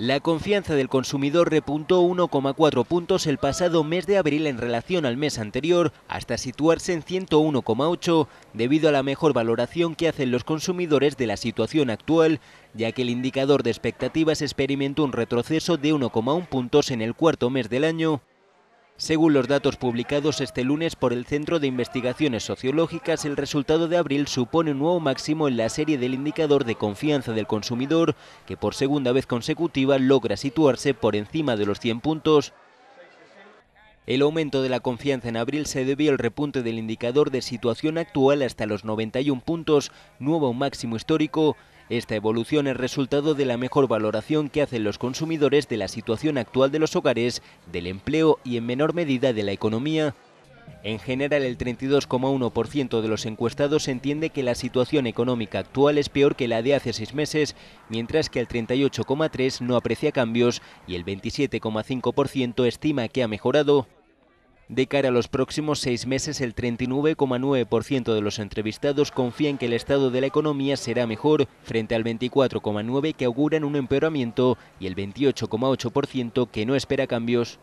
La confianza del consumidor repuntó 1,4 puntos el pasado mes de abril en relación al mes anterior, hasta situarse en 101,8, debido a la mejor valoración que hacen los consumidores de la situación actual, ya que el indicador de expectativas experimentó un retroceso de 1,1 puntos en el cuarto mes del año según los datos publicados este lunes por el Centro de Investigaciones Sociológicas, el resultado de abril supone un nuevo máximo en la serie del indicador de confianza del consumidor, que por segunda vez consecutiva logra situarse por encima de los 100 puntos. El aumento de la confianza en abril se debió al repunte del indicador de situación actual hasta los 91 puntos, nuevo máximo histórico, esta evolución es resultado de la mejor valoración que hacen los consumidores de la situación actual de los hogares, del empleo y en menor medida de la economía. En general, el 32,1% de los encuestados entiende que la situación económica actual es peor que la de hace seis meses, mientras que el 38,3% no aprecia cambios y el 27,5% estima que ha mejorado. De cara a los próximos seis meses, el 39,9% de los entrevistados confían que el estado de la economía será mejor, frente al 24,9% que auguran un empeoramiento y el 28,8% que no espera cambios.